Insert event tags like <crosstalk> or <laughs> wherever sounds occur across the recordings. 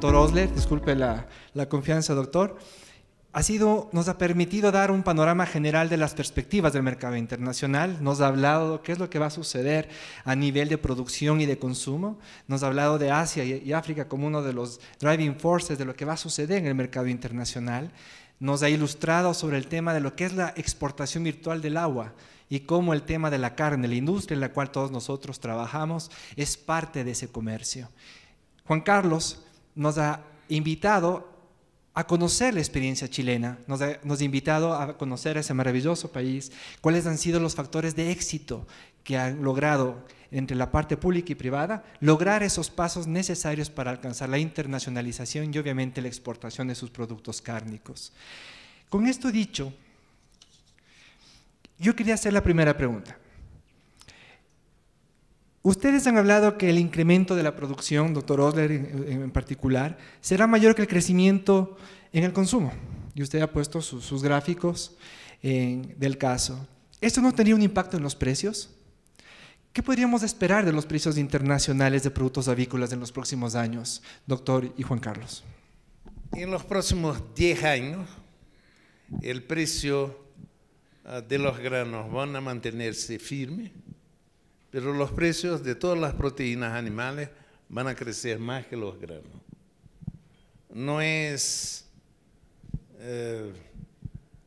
doctor Osler, disculpe la, confianza, doctor, ha sido, nos ha permitido dar un panorama general de las perspectivas del mercado internacional, nos ha hablado qué es lo que va a suceder a nivel de producción y de consumo, nos ha hablado de Asia y África como uno de los driving forces de lo que va a suceder en el mercado internacional, nos ha ilustrado sobre el tema de lo que es la exportación virtual del agua y cómo el tema de la carne, la industria en la cual todos nosotros trabajamos, es parte de ese comercio. Juan Carlos nos ha invitado a conocer la experiencia chilena, nos ha, invitado a conocer ese maravilloso país, cuáles han sido los factores de éxito que han logrado entre la parte pública y privada, lograr esos pasos necesarios para alcanzar la internacionalización y obviamente la exportación de sus productos cárnicos. Con esto dicho, yo quería hacer la primera pregunta. Ustedes han hablado que el incremento de la producción, doctor Osler en, particular, será mayor que el crecimiento en el consumo. Y usted ha puesto sus gráficos del caso. ¿Esto no tendría un impacto en los precios? ¿Qué podríamos esperar de los precios internacionales de productos avícolas en los próximos años, doctor y Juan Carlos? En los próximos 10 años, el precio ah, de los granos van a mantenerse firme pero los precios de todas las proteínas animales van a crecer más que los granos. No es... Eh,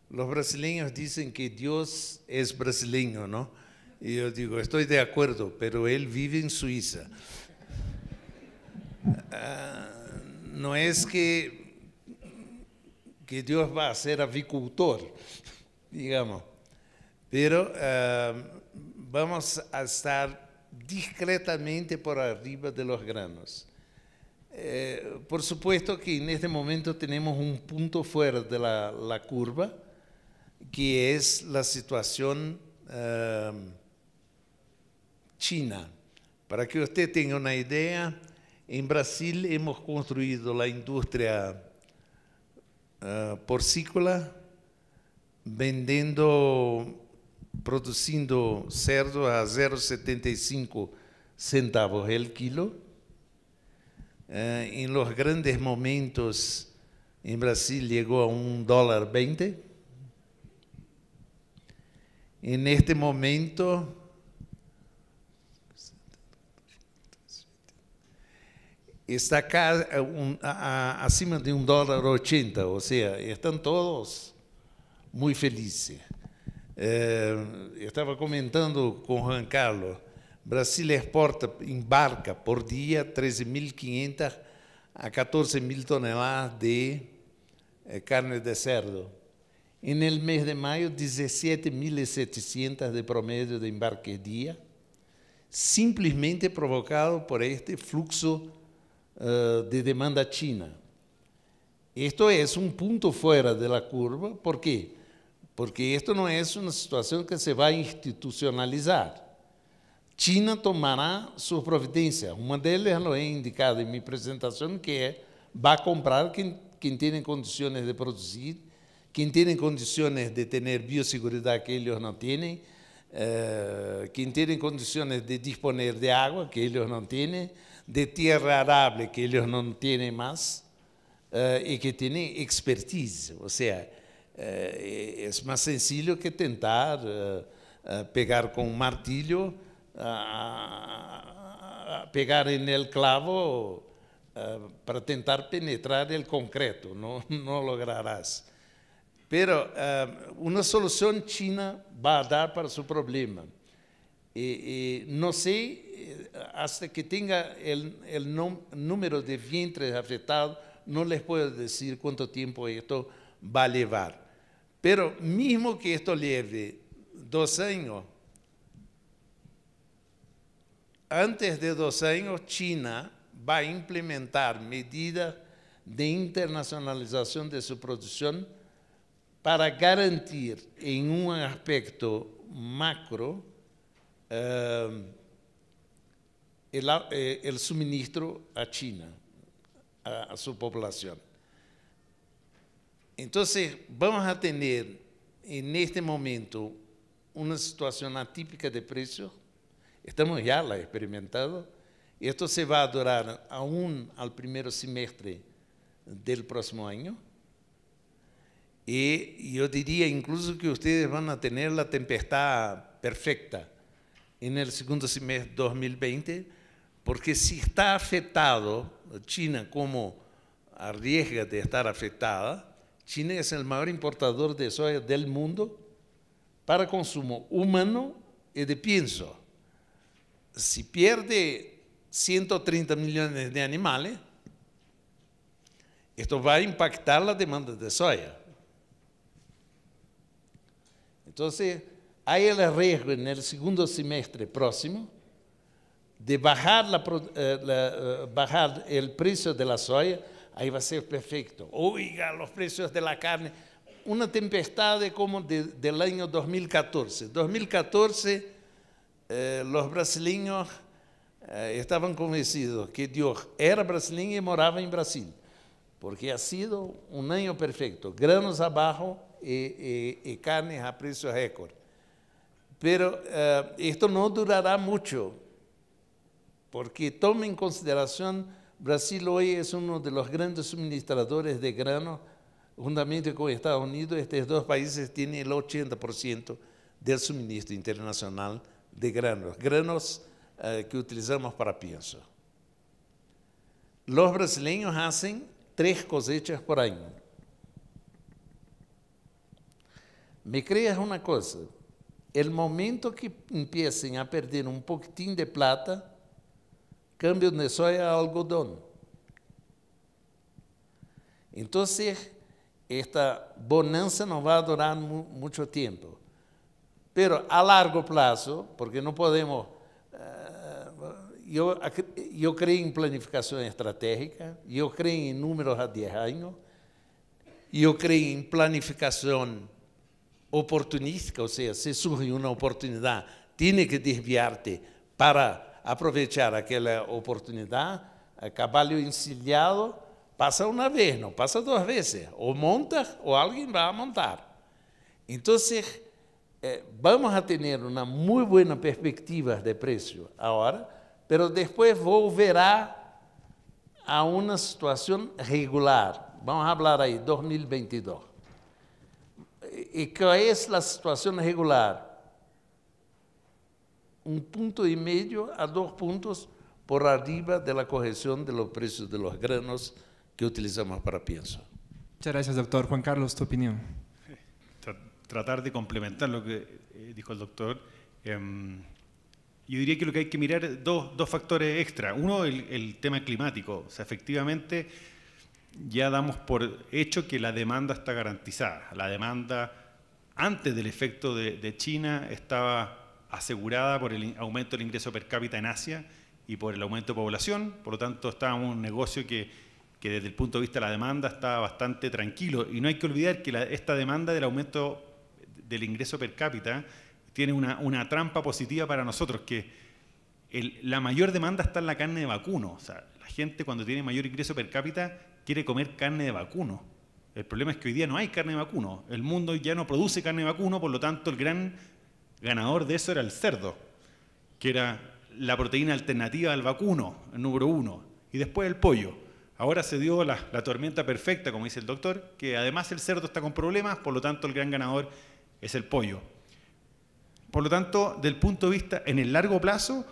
los brasileños dicen que Dios es brasileño, ¿no? Y yo digo, estoy de acuerdo, pero él vive en Suiza. Ah, no es que, que Dios va a ser avicultor, <laughs> digamos, pero ah, vamos a estar discretamente por arriba de los granos. Eh, por supuesto que en este momento tenemos un punto fuera de la, curva, que es la situación eh, china. Para que usted tenga una idea, en Brasil hemos construido la industria eh, porcícola vendiendo produzindo cerdo a 0,75 centavos el quilo. Em eh, los grandes momentos, em Brasil, chegou a 1 dólar 20. E neste momento, está um, acima de 1 dólar 80, ou seja, estão todos muito felizes. Eh, estaba comentando con Juan Carlos, Brasil exporta, embarca por día 13.500 a 14.000 toneladas de eh, carne de cerdo. En el mes de mayo, 17.700 de promedio de embarque día, simplemente provocado por este flujo eh, de demanda china. Esto es un punto fuera de la curva, ¿por qué? porque esto não é uma situação que se vai institucionalizar. China tomará suas providências. Uma delas, eu lo indicado em minha apresentação, que é, vai comprar quem tem condições de produzir, quem tem condições de ter bioseguridad que eles não têm, eh, quem tem condições de disponer de água que eles não têm, de tierra arable que eles não têm mais e eh, que tiene expertise, ou seja. Eh, es más sencillo que intentar eh, eh, pegar con un martillo, ah, ah, ah, pegar en el clavo para intentar penetrar el concreto, no, <laughs> lograrás. Pero una solución china va a dar para su problema. Y, no sé, hasta que tenga el número de vientres afectados, no les puedo decir cuánto tiempo esto va a llevar. Pero mismo que esto lleve dos años, antes de dos años China va a implementar medidas de internacionalización de su producción para garantir en un aspecto macro eh, eh, el, suministro a China, a su población. Entonces, vamos a tener en este momento una situación atípica de precios. Estamos ya la experimentando. Esto se va a durar aún al primer semestre del próximo año. Y yo diría incluso que ustedes van a tener la tempestad perfecta en el segundo semestre 2020, porque si está afectado, China como arriesga de estar afectada, China es el mayor importador de soya del mundo para consumo humano y de pienso. Si pierde 130 millones de animales, esto va a impactar la demanda de soya. Entonces, hay el riesgo en el segundo semestre próximo de bajar, eh, eh, el precio de la soya ahí va a ser perfecto. Oiga, los precios de la carne. Una tempestad como del año 2014. 2014, eh, los brasileños eh, estaban convencidos que Dios era brasileño y moraba en Brasil, porque ha sido un año perfecto. Granos abajo y, carne carnes a precios récord. Pero eh, esto no durará mucho, porque tomen en consideración Brasil hoy es uno de los grandes suministradores de grano, juntamente con Estados Unidos. Estos dos países tienen el 80% del suministro internacional de granos, granos eh, que utilizamos para pienso. Los brasileños hacen tres cosechas por año. Me creas una cosa, el momento que empiecen a perder un poquitín de plata, cambio de soja a algodón. Entonces, esta bonanza no va a durar mu mucho tiempo. Pero a largo plazo, porque no podemos... Uh, yo, yo creo en planificación estratégica, yo creo en números a 10 años, eu creio em planificação oportunística, ou seja, se surge uma oportunidade, tem que desviarte para aproveitar aquela oportunidade, trabalho eh, encilhado, passa uma vez, não passa duas vezes. Ou monta, ou alguém vai montar. Então, vamos a ter uma muito boa perspectiva de preço agora, mas depois volverá a uma situação regular. Vamos falar aí, 2022. E qual é a situação regular? un punto y medio a dos puntos por arriba de la corrección de los precios de los granos que utilizamos para pienso. Muchas gracias, doctor. Juan Carlos, tu opinión. Tratar de complementar lo que eh, dijo el doctor. Em, yo diría que lo que hay que mirar dos, dos factores extra. Uno, el, tema climático. O sea, efectivamente, ya damos por hecho que la demanda está garantizada. La demanda antes del efecto de, de China estaba asegurada por el aumento del ingreso per cápita en Asia y por el aumento de población. Por lo tanto, está un negocio que, desde el punto de vista de la demanda está bastante tranquilo. Y no hay que olvidar que esta demanda del aumento del ingreso per cápita tiene una, trampa positiva para nosotros, que la mayor demanda está en la carne de vacuno. O sea, la gente cuando tiene mayor ingreso per cápita quiere comer carne de vacuno. El problema es que hoy día no hay carne de vacuno. El mundo ya no produce carne de vacuno, por lo tanto el gran Ganador de eso era el cerdo, que era la proteína alternativa al vacuno, el número uno, y después el pollo. Ahora se dio la, tormenta perfecta, como dice el doctor, que además el cerdo está con problemas, por lo tanto el gran ganador es el pollo. Por lo tanto, del punto de vista en el largo plazo,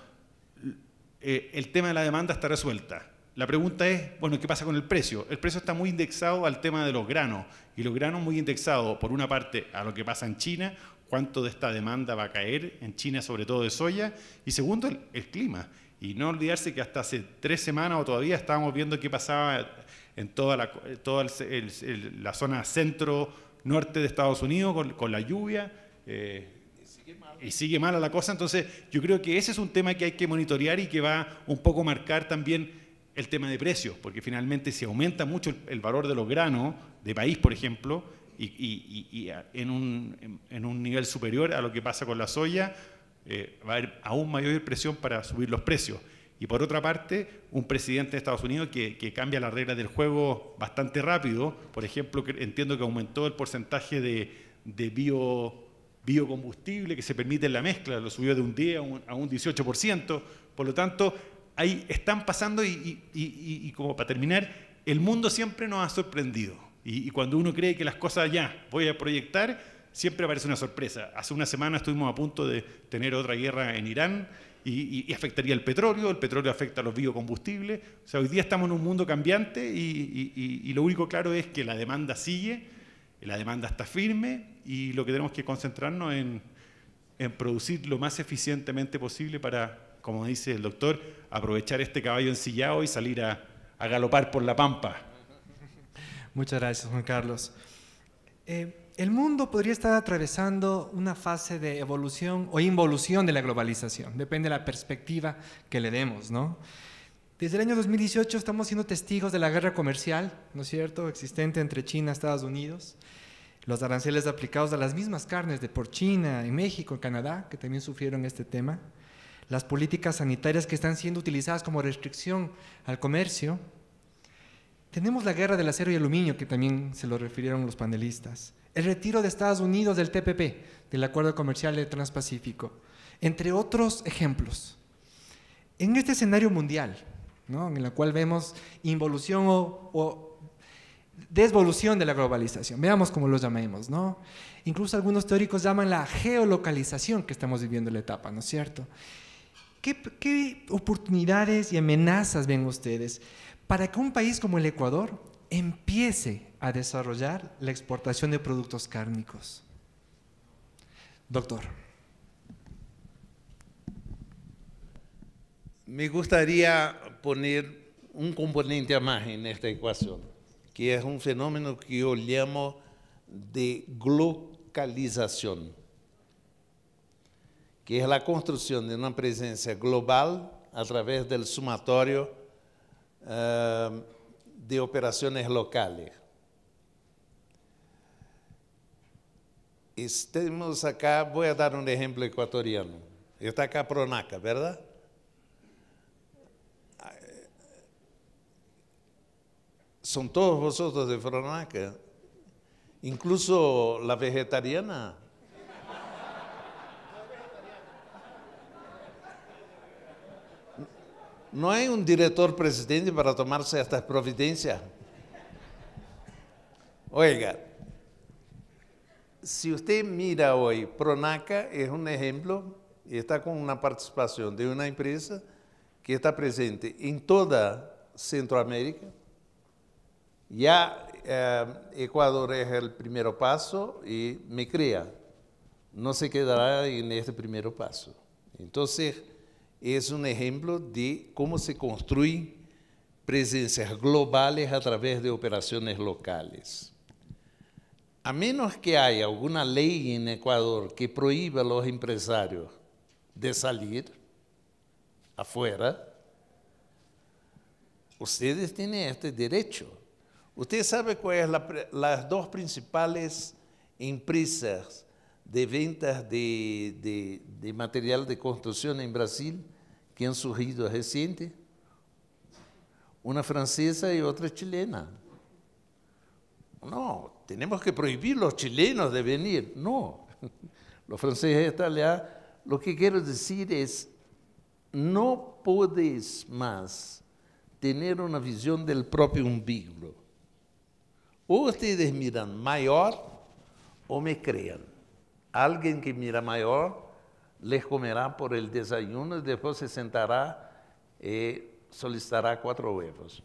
eh, el tema de la demanda está resuelta. La pregunta es, bueno, ¿qué pasa con el precio? El precio está muy indexado al tema de los granos y los granos muy indexados por una parte a lo que pasa en China, cuánto de esta demanda va a caer en China, sobre todo de soya, y segundo, el, clima. Y no olvidarse que hasta hace tres semanas o todavía estábamos viendo qué pasaba en toda la, la zona centro-norte de Estados Unidos con, la lluvia. Eh, y sigue mala la cosa. Entonces, yo creo que ese es un tema que hay que monitorear y que va un poco a marcar también el tema de precios, porque finalmente si aumenta mucho el valor de los granos de país, por ejemplo, y, en, un, en, un, nivel superior a lo que pasa con la soya, eh, va a haber aún mayor presión para subir los precios. Y por otra parte, un presidente de Estados Unidos que, cambia las reglas del juego bastante rápido, por ejemplo, entiendo que aumentó el porcentaje de, de biocombustible que se permite en la mezcla, lo subió de un 10 a un, a un 18%, por lo tanto, ahí están pasando y, y, y como para terminar, el mundo siempre nos ha sorprendido y, cuando uno cree que las cosas ya voy a proyectar, siempre aparece una sorpresa. Hace una semana estuvimos a punto de tener otra guerra en Irán y, afectaría el petróleo, el petróleo afecta a los biocombustibles. O sea, hoy día estamos en un mundo cambiante y, lo único claro es que la demanda sigue, la demanda está firme y lo que tenemos que concentrarnos en, producir lo más eficientemente posible para, como dice el doctor, aprovechar este caballo ensillado y salir a galopar por la pampa. Muchas gracias, Juan Carlos. Eh, el mundo podría estar atravesando una fase de evolución o involución de la globalización, depende de la perspectiva que le demos, ¿no? Desde el año 2018 estamos siendo testigos de la guerra comercial, ¿no es cierto?, existente entre China y Estados Unidos, los aranceles aplicados a las mismas carnes de por China y México y Canadá, que también sufrieron este tema, las políticas sanitarias que están siendo utilizadas como restricción al comercio, tenemos la guerra del acero y aluminio, que también se lo refirieron los panelistas. El retiro de Estados Unidos del TPP, del Acuerdo Comercial de Transpacífico, entre otros ejemplos. En este escenario mundial, ¿no? en el cual vemos involución o, desvolución de la globalización, veamos cómo lo llamemos, ¿no? Incluso algunos teóricos llaman la geolocalización que estamos viviendo la etapa, ¿no es cierto? ¿Qué, qué oportunidades y amenazas ven ustedes? para que un país como el Ecuador empiece a desarrollar la exportación de productos cárnicos. Doctor. Me gustaría poner un componente más en esta ecuación, que es un fenómeno que yo llamo de globalización, que es la construcción de una presencia global a través del sumatorio Em, de operaciones locales. Estamos acá, voy a dar un ejemplo ecuatoriano. Está acá Pronaca, ¿verdad? Son todos vosotros de Pronaca. Incluso la vegetariana No hay un director presidente para tomarse estas providencias. Oiga, si usted mira hoy, Pronaca es un ejemplo y está con una participación de una empresa que está presente en toda Centroamérica. Ya eh, Ecuador es el primer paso y me crea, no se quedará en este primer paso. Entonces, es un ejemplo de cómo se construyen presencias globales a través de operaciones locales. A menos que haya alguna ley en Ecuador que prohíba a los empresarios de salir afuera, ustedes tienen este derecho. Usted sabe cuáles son las dos principales empresas de ventas de, material de construcción en Brasil que han surgido reciente, una francesa y otra chilena. No, tenemos que prohibir los chilenos de venir. No, <laughs> los franceses están allá. Lo que quiero decir es, no puedes más tener una visión del propio umbigo. O ustedes miran mayor o me crean. Alguien que mira mayor les comerá por el desayuno y después se sentará y eh, solicitará cuatro huevos.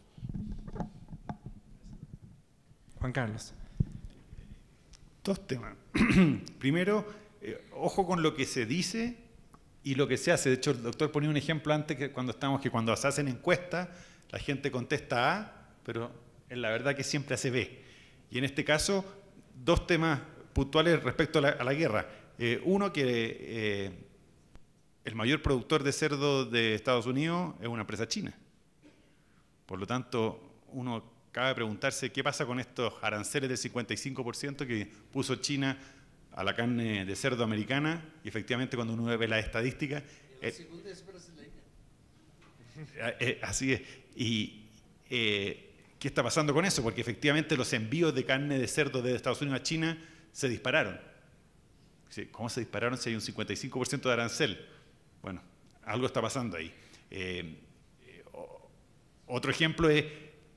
Juan Carlos. Dos temas. <clears throat> Primero, eh, ojo con lo que se dice y lo que se hace. De hecho, el doctor ponía un ejemplo antes que cuando estamos que cuando se hacen encuestas, la gente contesta A, pero en la verdad que siempre hace B. Y en este caso, dos temas puntuales respecto a la, guerra. Eh, uno, que eh, el mayor productor de cerdo de Estados Unidos es una empresa china. Por lo tanto, uno cabe preguntarse qué pasa con estos aranceles del 55% que puso China a la carne de cerdo americana y efectivamente cuando uno ve La estadística... Eh, así es. Y ¿qué está pasando con eso? Porque efectivamente los envíos de carne de cerdo de Estados Unidos a China se dispararon. ¿Cómo se dispararon si hay un 55% de arancel? Bueno, algo está pasando ahí. Eh, eh, otro ejemplo es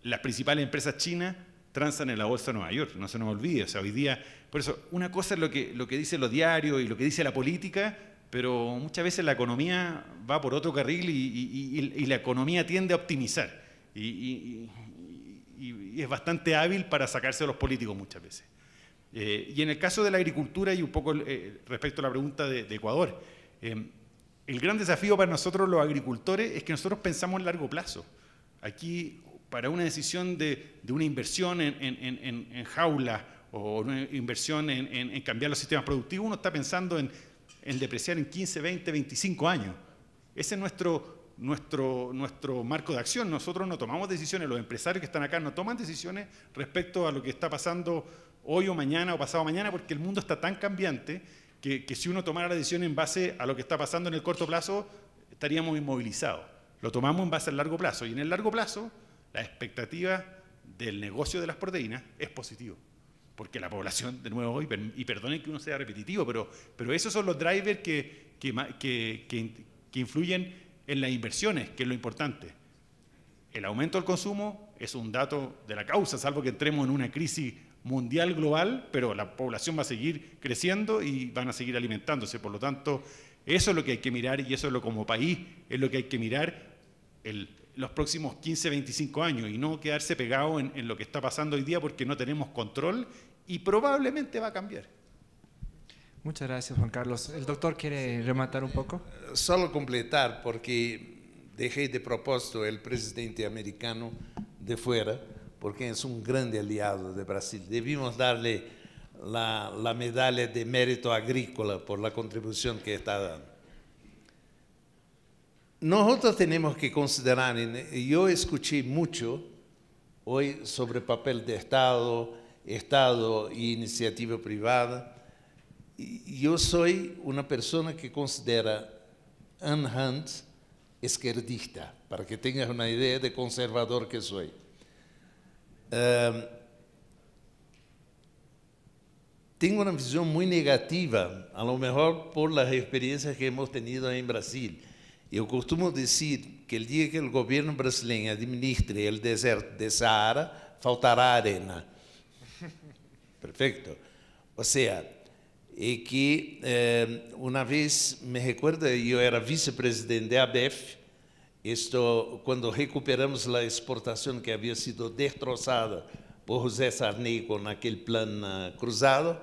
las principales empresas chinas transan en la bolsa de Nueva York, no se nos olvide. O sea, hoy día, por eso, una cosa es lo que, lo que dicen los diarios y lo que dice la política, pero muchas veces la economía va por otro carril y, y la economía tiende a optimizar. y es bastante hábil para sacarse a los políticos muchas veces. Eh, y en el caso de la agricultura, y un poco eh, respecto a la pregunta de, Ecuador, eh, el gran desafío para nosotros los agricultores es que nosotros pensamos en largo plazo. Aquí, para una decisión de, una inversión en, jaula o una inversión en, cambiar los sistemas productivos, uno está pensando en, depreciar en 15, 20, 25 años. Ese es nuestro, nuestro, nuestro marco de acción. Nosotros no tomamos decisiones, los empresarios que están acá no toman decisiones respecto a lo que está pasando hoy o mañana o pasado mañana, porque el mundo está tan cambiante que, si uno tomara la decisión en base a lo que está pasando en el corto plazo, estaríamos inmovilizados. Lo tomamos en base al largo plazo y en el largo plazo la expectativa del negocio de las proteínas es positiva, Porque la población, de nuevo, y, y perdonen que uno sea repetitivo, pero, pero esos son los drivers que, que influyen en las inversiones, que es lo importante. El aumento del consumo es un dato de la causa, salvo que entremos en una crisis mundial global, pero la población va a seguir creciendo y van a seguir alimentándose. Por lo tanto, eso es lo que hay que mirar y eso es lo como país es lo que hay que mirar los próximos 15, 25 años y no quedarse pegado en, en lo que está pasando hoy día porque no tenemos control y probablemente va a cambiar. Muchas gracias, Juan Carlos. ¿El doctor quiere rematar un poco? Eh, solo completar, porque dejé de propósito el presidente americano de fuera, porque es un grande aliado de Brasil. Debimos darle la, medalla de mérito agrícola por la contribución que está dando. Nosotros tenemos que considerar, yo escuché mucho hoy sobre papel de Estado, Estado e iniciativa privada. Yo soy una persona que considera Anne Hunt esquerdista, para que tengas una idea de conservador que soy. Tenho uma visão muito negativa, a lo mejor por las experiências que hemos tenido em Brasil. Eu costumo dizer que o dia que o governo brasileiro administre o deserto de Saara, faltará arena. <laughs> Perfeito. Ou seja, é que eh, uma vez, me recuerda, eu era vice-presidente da ABF, isto quando recuperamos a exportação que havia sido destrozada por José Sarney com aquele plan eh, cruzado,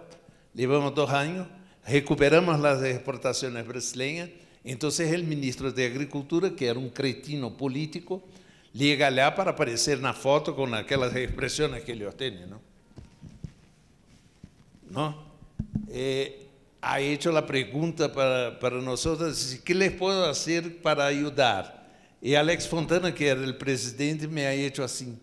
levamos dois anos recuperamos as exportações brasileiras, então o ministro de Agricultura, que era um cretino político, liga lá para aparecer na foto com aquelas expressões que ele obtém. não não Eh, ha hecho a pergunta para, para o que les posso fazer para ajudar e Alex Fontana, que era o presidente, me ha hecho assim.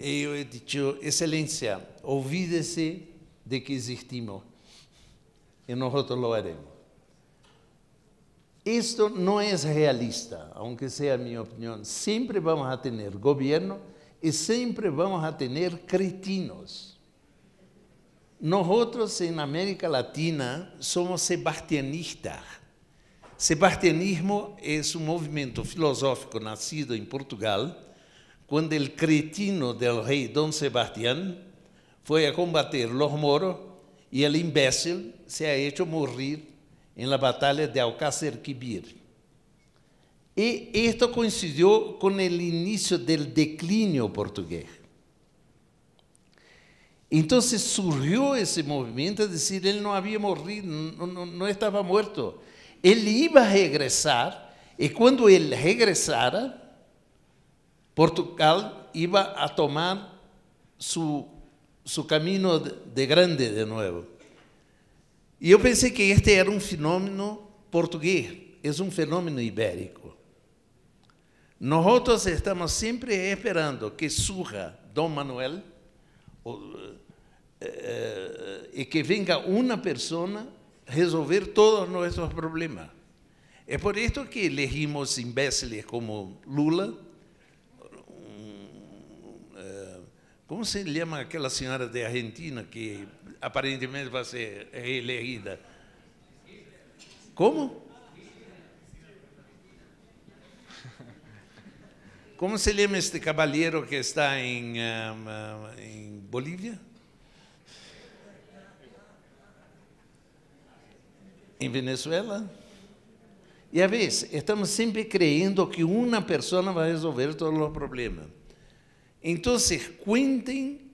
E eu he dicho, excelência, olvídese de que existimos e nós lo haremos. Isto não é realista, aunque seja a minha opinião. Sempre vamos a ter governo e sempre vamos a ter cretinos. Nós, em América Latina, somos sebastianistas. Sebastianismo es un movimiento filosófico nacido en Portugal cuando el cretino del rey Don Sebastián fue a combater los moros y el imbécil se ha hecho morir en la batalla de Alcácer Quibir. Y e esto coincidió con el inicio del declinio portugués. Entonces surgió ese movimiento, es decir, él no había morido, no estaba muerto, él iba a regresar, y cuando él regresara, Portugal iba a tomar su camino de grande de nuevo. Y yo pensé que este era un fenómeno portugués, es un fenómeno ibérico. Nosotros estamos siempre esperando que surja Don Manuel eh, eh, y que venga una persona, resolver todos nuestros problemas. Es por esto que elegimos imbéciles como Lula, mm, eh, ¿Cómo se llama aquela senhora de Argentina que aparentemente vai ser reelegida? Como? Como se chama este cavalheiro que está em Bolívia? en Venezuela. y a veces estamos siempre creyendo que una persona va a resolver todos los problemas. Entonces, cuenten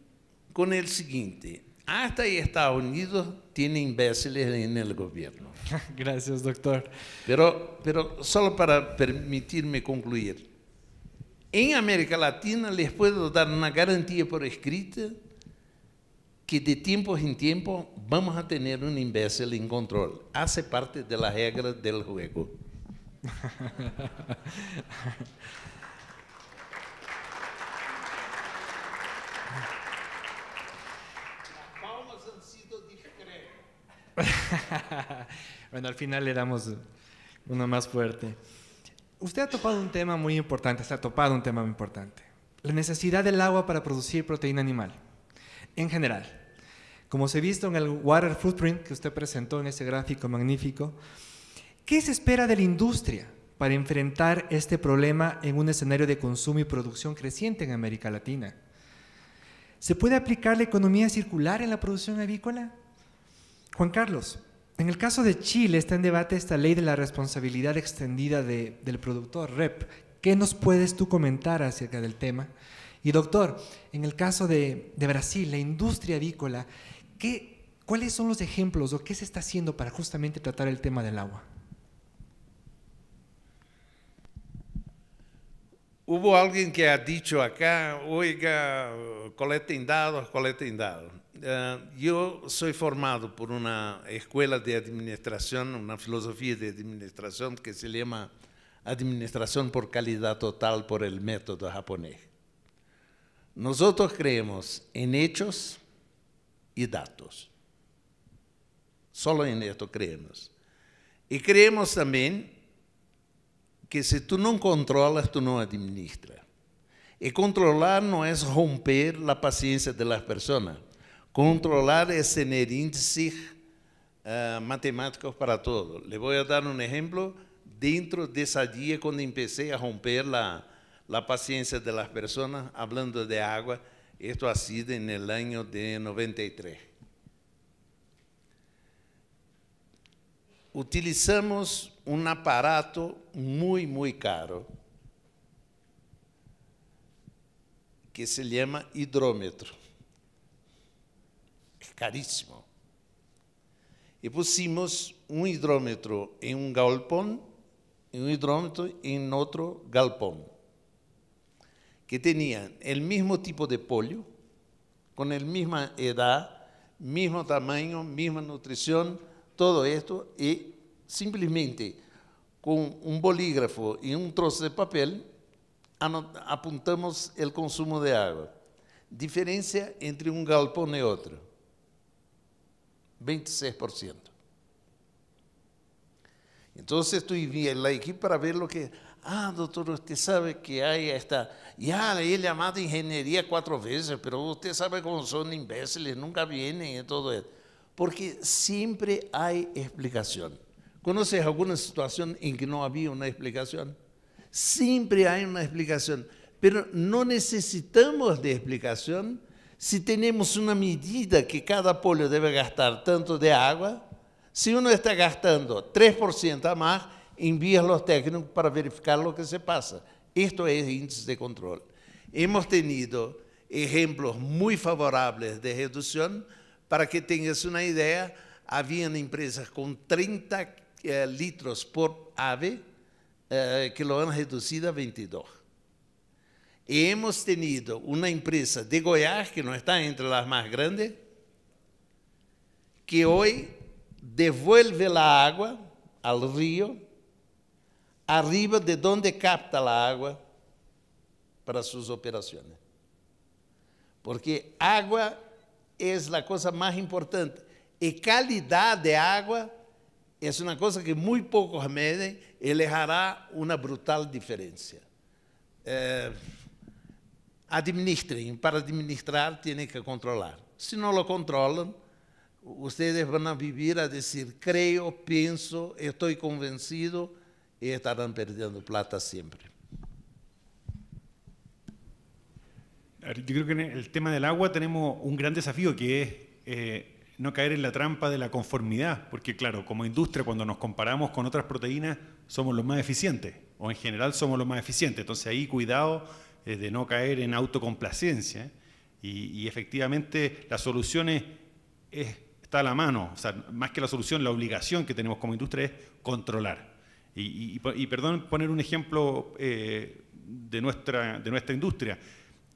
con el siguiente. Hasta Estados Unidos tiene imbéciles en el gobierno. <laughs> Gracias, doctor. Pero, pero solo para permitirme concluir. En América Latina les puedo dar una garantía por escrita que de tiempo en tiempo vamos a tener un imbécil en control. Hace parte de las reglas del juego. <laughs> bueno, al final le damos uno más fuerte. Usted ha topado un tema muy importante, se ha topado un tema muy importante. La necesidad del agua para producir proteína animal, en general. Como se visto en el Water Footprint que usted presentó en ese gráfico magnífico, ¿qué se espera de la industria para enfrentar este problema en un escenario de consumo y producción creciente en América Latina? ¿Se puede aplicar la economía circular en la producción avícola? Juan Carlos, en el caso de Chile está en debate esta ley de la responsabilidad extendida del productor, REP. ¿Qué nos puedes tú comentar acerca del tema? Y doctor, en el caso de, de Brasil, la industria avícola ¿Cuáles son los ejemplos o qué se está haciendo para justamente tratar el tema del agua? Hubo alguien que ha dicho acá, oiga, colete indado, colete indado. Eh, yo soy formado por una escuela de administración, una filosofía de administración que se llama Administración por Calidad Total por el método japonés. Nosotros creemos en hechos, y datos. Solo en esto creemos. Y creemos también que si tú no controlas, tú no administras. Y controlar no es romper la paciencia de las personas. Controlar es tener índices eh, matemáticos para todo. Le voy a dar un ejemplo. Dentro de esa día, cuando empecé a romper la, la paciencia de las personas, hablando de agua, esto ha sido en el año de 93. Utilizamos un aparato muy, muy caro que se llama hidrómetro. Es carísimo. Y pusimos un hidrómetro en un galpón y un hidrómetro en otro galpón que tenían el mismo tipo de polio, con la misma edad, mismo tamaño, misma nutrición, todo esto, y simplemente con un bolígrafo y un trozo de papel apuntamos el consumo de agua. Diferencia entre un galpón y otro, 26%. Entonces tú en la para ver lo que Ah, doctor, usted sabe que hay esta. Ya le he llamado ingeniería cuatro veces, pero usted sabe cómo son imbéciles, nunca vienen y todo eso. Porque siempre hay explicación. ¿Conoces alguna situación en que no había una explicación? Siempre hay una explicación, pero no necesitamos de explicación si tenemos una medida que cada polio debe gastar tanto de agua. Si uno está gastando 3% a más, envía los técnicos para verificar lo que se pasa. Esto es índice de control. Hemos tenido ejemplos muy favorables de reducción. Para que tengas una idea, habían empresas con 30 eh, litros por ave eh, que lo han reducido a 22. Y hemos tenido una empresa de Goiás, que no está entre las más grandes, que hoy devuelve la agua al río arriba de donde capta la agua para sus operaciones. Porque agua es la cosa más importante y calidad de agua es una cosa que muy pocos medem y les hará una brutal diferencia. Eh, administren, para administrar tienen que controlar. Si no lo controlan, ustedes van a vivir a decir, creo, pienso, estoy convencido, y estarán perdiendo plata siempre. Yo creo que en el tema del agua tenemos un gran desafío que es eh, no caer en la trampa de la conformidad, porque claro, como industria cuando nos comparamos con otras proteínas somos los más eficientes, o en general somos los más eficientes, entonces ahí cuidado eh, de no caer en autocomplacencia y, efectivamente la solución está a la mano, o sea, más que la solución, la obligación que tenemos como industria es controlar y, y, perdón, poner un ejemplo eh, de, nuestra, de nuestra industria.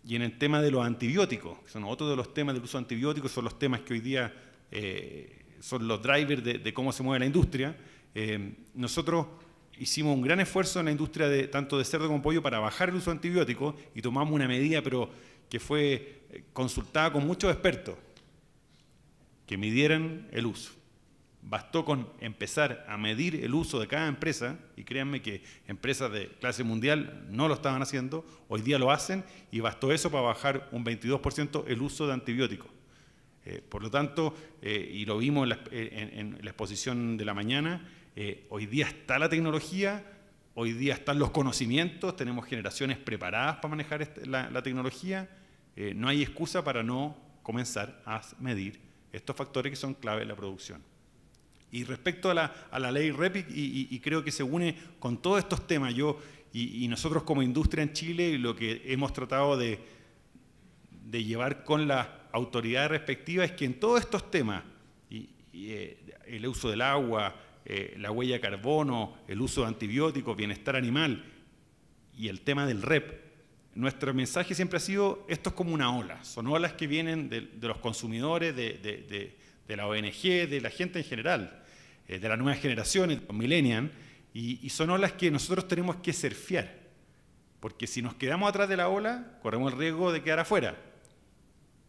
Y en el tema de los antibióticos, que son otros de los temas del uso de antibióticos, son los temas que hoy día eh, son los drivers de, cómo se mueve la industria. Eh, nosotros hicimos un gran esfuerzo en la industria de tanto de cerdo como pollo para bajar el uso de antibióticos y tomamos una medida, pero que fue consultada con muchos expertos, que midieran el uso. Bastó con empezar a medir el uso de cada empresa, y créanme que empresas de clase mundial no lo estaban haciendo, hoy día lo hacen, y bastó eso para bajar un 22% el uso de antibióticos. Eh, por lo tanto, eh, y lo vimos en la, exposición de la mañana, eh, hoy día está la tecnología, hoy día están los conocimientos, tenemos generaciones preparadas para manejar este, la, la, tecnología, no hay excusa para no comenzar a medir estos factores que son clave en la producción. Y respecto a la, ley REPIC, y, creo que se une con todos estos temas, yo y, nosotros como industria en Chile, lo que hemos tratado de, llevar con las autoridades respectivas es que en todos estos temas, eh, el uso del agua, eh, la huella de carbono, el uso de antibióticos, bienestar animal y el tema del REP, nuestro mensaje siempre ha sido, esto es como una ola, son olas que vienen de, los consumidores, de, la ONG, de la gente en general. Eh, de la nueva generación, el y, y, son olas que nosotros tenemos que surfear, porque si nos quedamos atrás de la ola, corremos el riesgo de quedar afuera,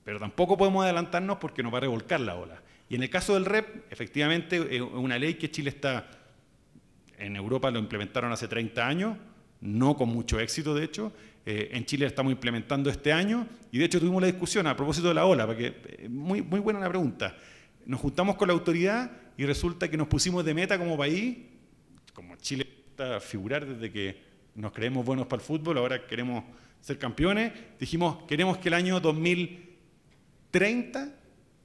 pero tampoco podemos adelantarnos porque nos va a revolcar la ola. Y en el caso del REP, efectivamente, una ley que Chile está, en Europa lo implementaron hace 30 años, no con mucho éxito, de hecho, eh, en Chile estamos implementando este año y de hecho tuvimos la discusión a propósito de la ola, porque eh, muy, muy buena la pregunta nos juntamos con la autoridad y resulta que nos pusimos de meta como país, como Chile está a figurar desde que nos creemos buenos para el fútbol, ahora queremos ser campeones, dijimos, queremos que el año 2030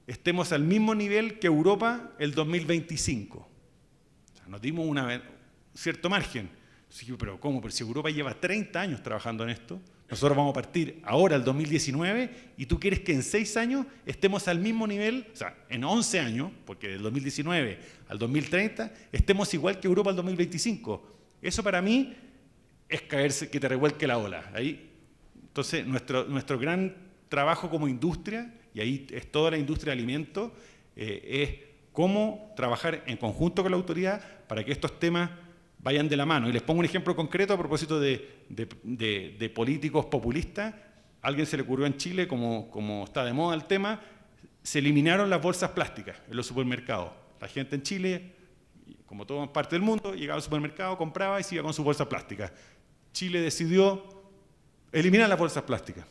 estemos al mismo nivel que Europa el 2025. nos dimos una, cierto margen. pero ¿cómo? Pero si Europa lleva 30 años trabajando en esto, nosotros vamos a partir ahora el 2019 y tú quieres que en seis años estemos al mismo nivel, o sea, en 11 años, porque del 2019 al 2030, estemos igual que Europa al 2025. Eso para mí es caerse, que te revuelque la ola. Ahí, entonces, nuestro, nuestro gran trabajo como industria, y ahí es toda la industria de alimentos, eh, es cómo trabajar en conjunto con la autoridad para que estos temas vayan de la mano. Y les pongo un ejemplo concreto a propósito de, políticos populistas. A alguien se le ocurrió en Chile, como, está de moda el tema, se eliminaron las bolsas plásticas en los supermercados. La gente en Chile, como toda parte del mundo, llegaba al supermercado, compraba y se con su bolsa plástica. Chile decidió eliminar las bolsas plásticas.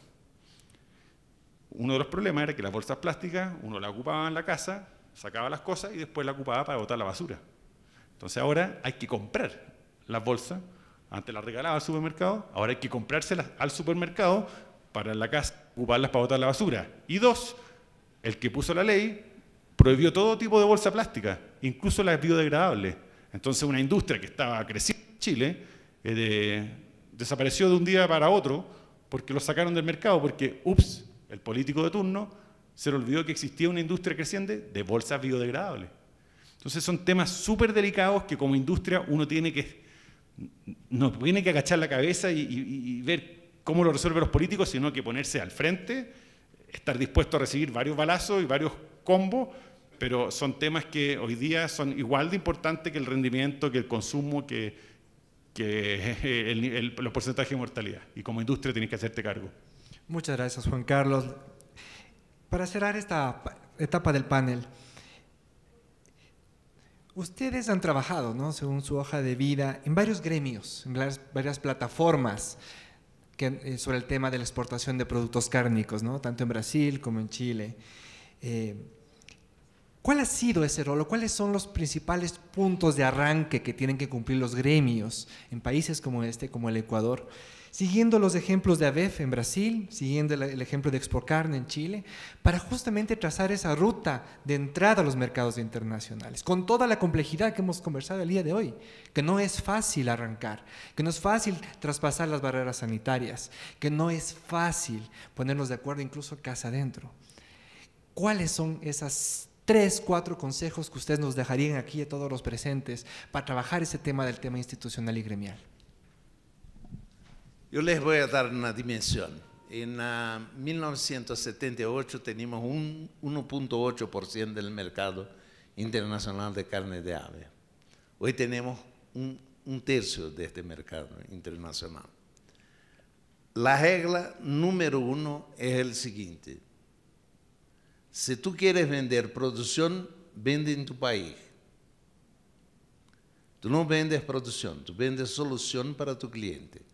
Uno de los problemas era que las bolsas plásticas uno las ocupaba en la casa, sacaba las cosas y después la ocupaba para botar la basura. Entonces ahora hay que comprar las bolsas. Antes las regalaba al supermercado, ahora hay que comprárselas al supermercado para la casa, ocuparlas para botar la basura. Y dos, el que puso la ley prohibió todo tipo de bolsa plástica, incluso las biodegradables. Entonces una industria que estaba creciendo en Chile eh, desapareció de un día para otro porque lo sacaron del mercado, porque, ups, el político de turno se le olvidó que existía una industria creciente de bolsas biodegradables. Entonces son temas súper delicados que como industria uno tiene que, no tiene que agachar la cabeza y, ver cómo lo resuelven los políticos, sino que ponerse al frente, estar dispuesto a recibir varios balazos y varios combos, pero son temas que hoy día son igual de importantes que el rendimiento, que el consumo, que, <laughs> los porcentajes de mortalidad. Y como industria tienes que hacerte cargo. Muchas gracias, Juan Carlos. Para cerrar esta etapa del panel, Ustedes han trabajado, ¿no? según su hoja de vida, en varios gremios, en varias, plataformas eh, sobre el tema de la exportación de productos cárnicos, ¿no? tanto en Brasil como en Chile. Eh, ¿Cuál ha sido ese rol cuáles son los principales puntos de arranque que tienen que cumplir los gremios en países como este, como el Ecuador? siguiendo los ejemplos de ABEF en Brasil, siguiendo el ejemplo de Carne en Chile, para justamente trazar esa ruta de entrada a los mercados internacionales, con toda la complejidad que hemos conversado el día de hoy, que no es fácil arrancar, que no es fácil traspasar las barreras sanitarias, que no es fácil ponernos de acuerdo incluso casa adentro. ¿Cuáles son esas tres, cuatro consejos que ustedes nos dejarían aquí a todos los presentes para trabajar ese tema del tema institucional y gremial? Yo les voy a dar una dimensión. En 1978 ah, teníamos un 1.8% del mercado internacional de carne de ave. Hoy tenemos un, un tercio de este mercado internacional. La regla número uno es el siguiente. Si tú quieres vender producción, vende en tu país. Tú no vendes producción, tú vendes solución para tu cliente.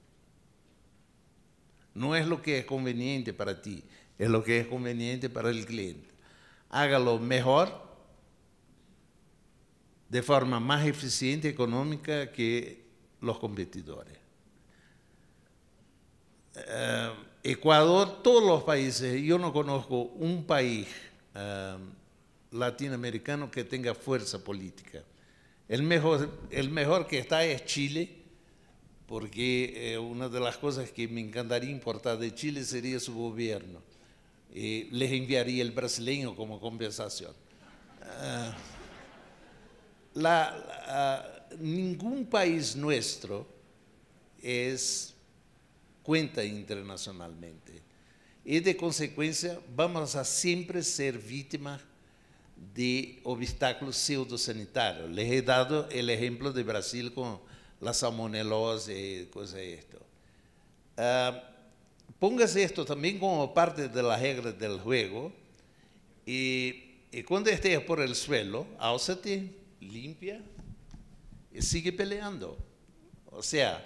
No es lo que es conveniente para ti, es lo que es conveniente para el cliente. Hágalo mejor, de forma más eficiente y económica que los competidores. Eh, Ecuador, todos los países, yo no conozco un país eh, latinoamericano que tenga fuerza política. El mejor, el mejor que está es Chile, porque eh, una de las cosas que me encantaría importar de Chile sería su gobierno. Eh, les enviaría el brasileño como conversación. Ah, ningún país nuestro es cuenta internacionalmente y de consecuencia vamos a siempre ser víctimas de obstáculos pseudosanitarios. Les he dado el ejemplo de Brasil con la salmonelosis y cosas de esto. Ah, póngase esto también como parte de las reglas del juego y, cuando estés por el suelo, álzate, limpia y sigue peleando. O sea,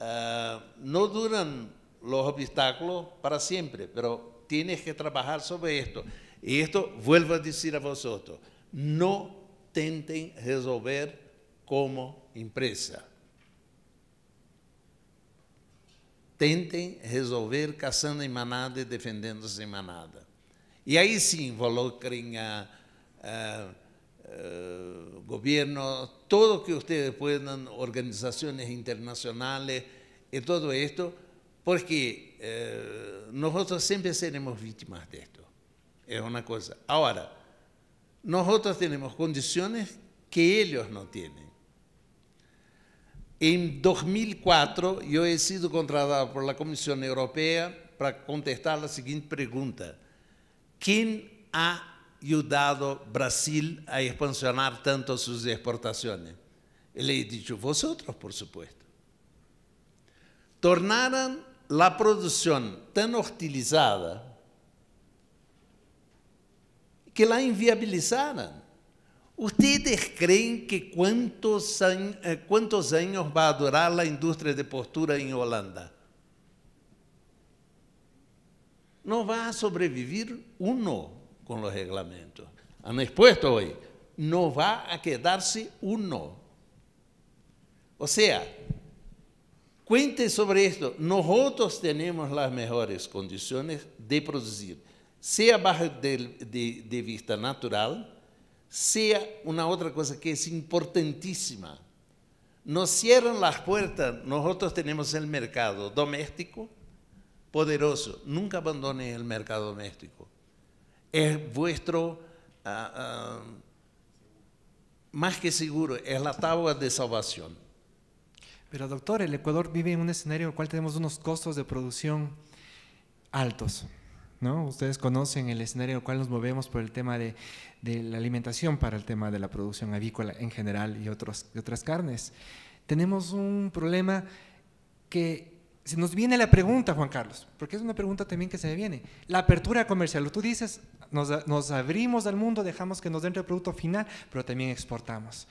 ah, no duran los obstáculos para siempre, pero tienes que trabajar sobre esto. Y esto vuelvo a decir a vosotros, no tenten resolver como empresa. Tentem resolver caçando em manada e defendendo-se em manada. E aí sim involucrem a, a, a, eh, governo, todo que vocês puedan, organizações internacionais e todo isto, porque eh, nosotros sempre seremos vítimas de É uma coisa. Agora nós nosotros temos condições que eles não têm. Em 2004 eu he sido contratado por a Comissão Europeia para contestar a seguinte pergunta: quem ha ajudado Brasil a expansionar tanto suas exportações? Ele disse: vosotros, por supuesto. Tornaram a produção tão hostilizada que la inviabilizaram. ¿Ustedes creen que cuántos, eh, cuántos años va a durar la industria de postura en Holanda? No va a sobrevivir uno con los reglamentos. Han expuesto hoy, no va a quedarse uno. O sea, cuente sobre esto, nosotros tenemos las mejores condiciones de producir, sea bajo de vista natural, sea una otra cosa que es importantísima. Nos cierran las puertas, nosotros tenemos el mercado doméstico poderoso. Nunca abandone el mercado doméstico. Es vuestro, ah, ah, más que seguro, es la tabla de salvación. Pero doctor, el Ecuador vive en un escenario en el cual tenemos unos costos de producción altos. Ustedes conocen el escenario en el cual nos movemos por el tema de, la alimentación para el tema de la producción avícola en general y, otras carnes. Tenemos un problema que se nos viene la pregunta, Juan Carlos, porque es una pregunta también que se me viene. La apertura comercial, tú dices, nos, nos abrimos al mundo, dejamos que nos den el producto final, pero también exportamos.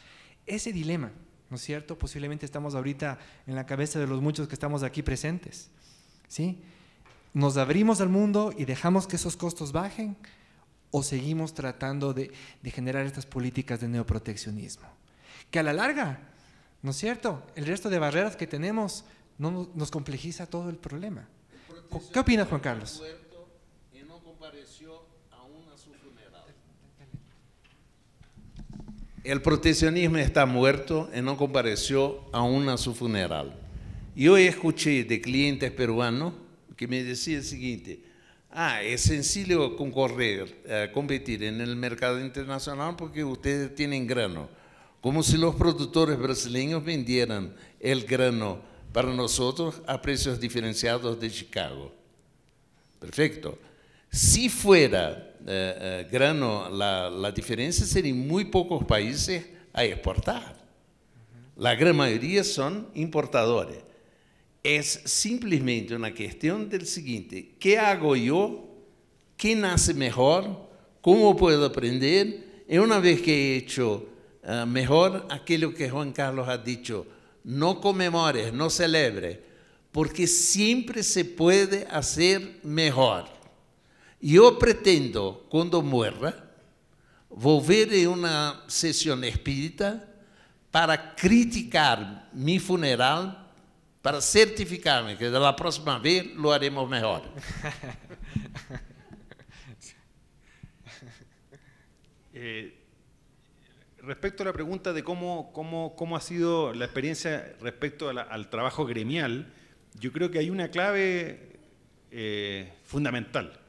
Ese dilema, ¿no es cierto? Posiblemente estamos ahorita en la cabeza de los muchos que estamos aquí presentes, ¿sí? nos abrimos al mundo y dejamos que esos costos bajen o seguimos tratando de, generar estas políticas de neoproteccionismo. Que a la larga, ¿no es cierto? El resto de barreras que tenemos no nos complejiza todo el problema. ¿Qué opina Juan Carlos? El proteccionismo está muerto y no compareció aún a su funeral. y hoy escuché de clientes peruanos que me decía el siguiente, ah, es sencillo concorrer eh, competir en el mercado internacional porque ustedes tienen grano. Como si los productores brasileños vendieran el grano para nosotros a precios diferenciados de Chicago. Perfecto. Si fuera eh, eh, grano, la, diferencia sería muy pocos países a exportar. La gran mayoría son importadores es simplemente una cuestión del siguiente, ¿qué hago yo? ¿Qué nace mejor? ¿Cómo puedo aprender? Y una vez que he hecho eh, mejor aquello que Juan Carlos ha dicho, no conmemores, no celebre, porque siempre se puede hacer mejor. Yo pretendo, cuando muera, volver en una sesión espírita para criticar mi funeral para certificarme que de la próxima vez lo haremos mejor. <laughs> Eh, respecto a la pregunta de cómo, cómo, cómo ha sido la experiencia respecto al trabajo gremial, yo creo que hay una clave eh, fundamental.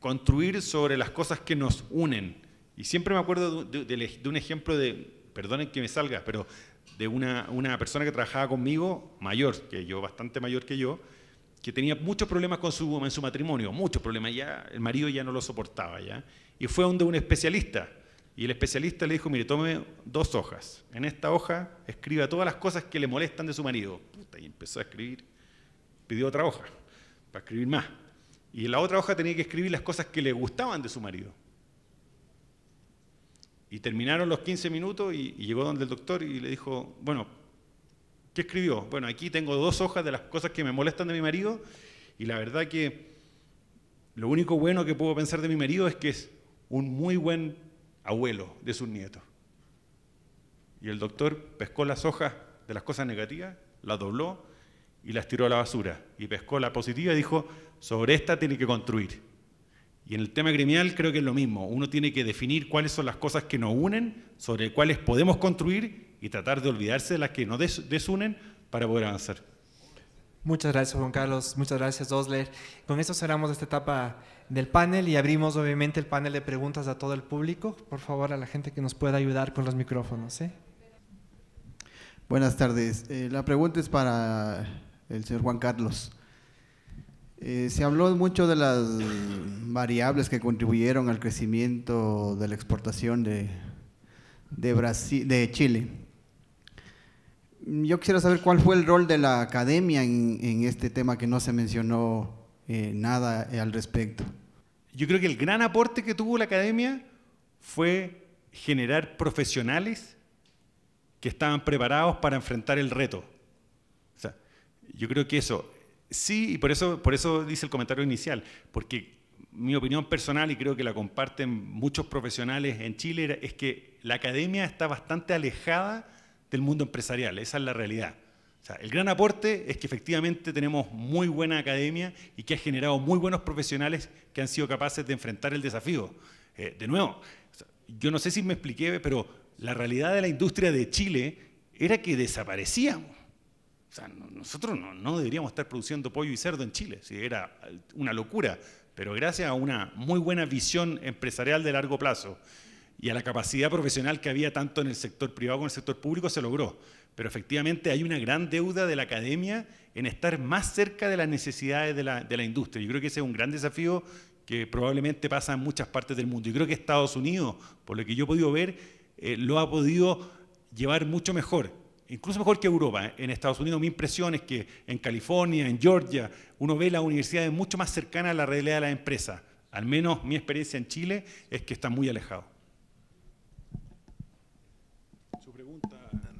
construir sobre las cosas que nos unen. Y siempre me acuerdo de, de un ejemplo de, perdonen que me salga, pero de una, una, persona que trabajaba conmigo, mayor que yo, bastante mayor que yo, que tenía muchos problemas con su, en su matrimonio, muchos problemas, ya el marido ya no lo soportaba, ya. Y fue donde un especialista, y el especialista le dijo, mire, tome dos hojas, en esta hoja escriba todas las cosas que le molestan de su marido. y empezó a escribir, pidió otra hoja, para escribir más. Y en la otra hoja tenía que escribir las cosas que le gustaban de su marido. Y terminaron los 15 minutos y, llegó donde el doctor y le dijo, bueno, ¿qué escribió? Bueno, aquí tengo dos hojas de las cosas que me molestan de mi marido y la verdad que lo único bueno que puedo pensar de mi marido es que es un muy buen abuelo de sus nietos. Y el doctor pescó las hojas de las cosas negativas, las dobló y las tiró a la basura. Y pescó la positiva y dijo, sobre esta tiene que construir. Y en el tema gremial creo que es lo mismo. Uno tiene que definir cuáles son las cosas que nos unen, sobre cuáles podemos construir y tratar de olvidarse de las que nos desunen para poder avanzar. Muchas gracias, Juan Carlos. Muchas gracias, Osler. Con esto cerramos esta etapa del panel y abrimos obviamente el panel de preguntas a todo el público. Por favor, a la gente que nos pueda ayudar con los micrófonos. ¿eh? Buenas tardes. Eh, la pregunta es para el señor Juan Carlos. Eh, se habló mucho de las variables que contribuyeron al crecimiento de la exportación de, Brasil, de Chile. Yo quisiera saber cuál fue el rol de la academia en, este tema que no se mencionó eh, nada eh, al respecto. Yo creo que el gran aporte que tuvo la academia fue generar profesionales que estaban preparados para enfrentar el reto. yo creo que eso, Sí, y por eso, por eso dice el comentario inicial, porque mi opinión personal, y creo que la comparten muchos profesionales en Chile, es que la academia está bastante alejada del mundo empresarial, esa es la realidad. O sea, el gran aporte es que efectivamente tenemos muy buena academia y que ha generado muy buenos profesionales que han sido capaces de enfrentar el desafío. Eh, de nuevo, yo no sé si me expliqué, pero la realidad de la industria de Chile era que desaparecíamos. O sea, nosotros no, deberíamos estar produciendo pollo y cerdo en Chile, si era una locura, pero gracias a una muy buena visión empresarial de largo plazo y a la capacidad profesional que había tanto en el sector privado como en el sector público se logró. Pero efectivamente hay una gran deuda de la academia en estar más cerca de las necesidades de la, industria. Yo creo que ese es un gran desafío que probablemente pasa en muchas partes del mundo. Y creo que Estados Unidos, por lo que yo he podido ver, eh, lo ha podido llevar mucho mejor incluso mejor que Europa. ¿eh? En Estados Unidos mi impresión es que en California, en Georgia, uno ve las universidades mucho más cercanas a la realidad de la empresa. Al menos mi experiencia en Chile es que está muy alejado. Su pregunta.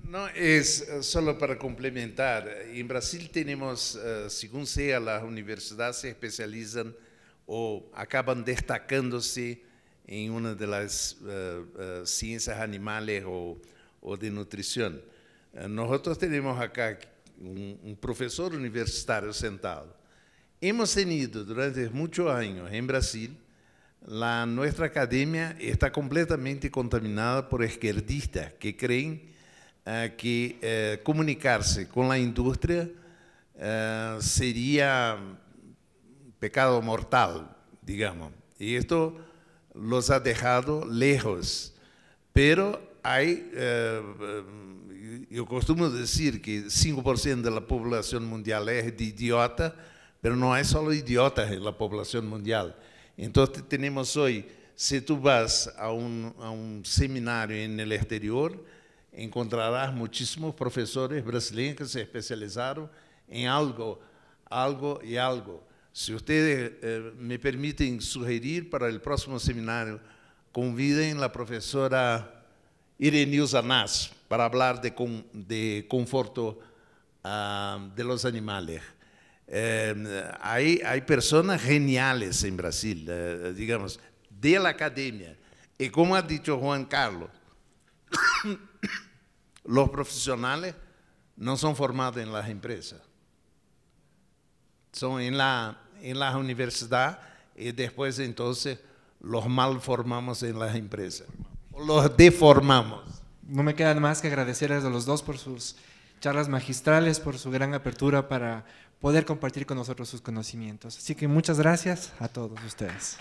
No, es eh, solo para complementar. En Brasil tenemos, eh, según sea, las universidades se especializan o acaban destacándose en una de las ciencias animales o de nutrición. Nosotros tenemos acá un, profesor universitario sentado. Hemos tenido durante muchos años en Brasil, la, nuestra academia está completamente contaminada por izquierdistas que creen eh, que eh, comunicarse con la industria eh, sería pecado mortal, digamos. Y esto los ha dejado lejos. Pero hay yo costumo decir que 5% de la población mundial es de idiota, pero no hay solo idiotas en la población mundial. Entonces tenemos hoy, si tú vas a un, seminario en el exterior, encontrarás muchísimos profesores brasileños que se especializaron en algo, algo y algo. Si ustedes eh, me permiten sugerir para el próximo seminario, conviden la profesora Irene Zanás para hablar de, de conforto ah, de los animales. Em, hay, personas geniales en Brasil, eh, digamos, de la academia. Y como ha dicho Juan Carlos, <coughs> los profesionales no son formados en las empresas, son en la, en universidad y después entonces los mal formamos en las empresas los deformamos. No me queda más que agradecerles a los dos por sus charlas magistrales, por su gran apertura para poder compartir con nosotros sus conocimientos. Así que muchas gracias a todos ustedes.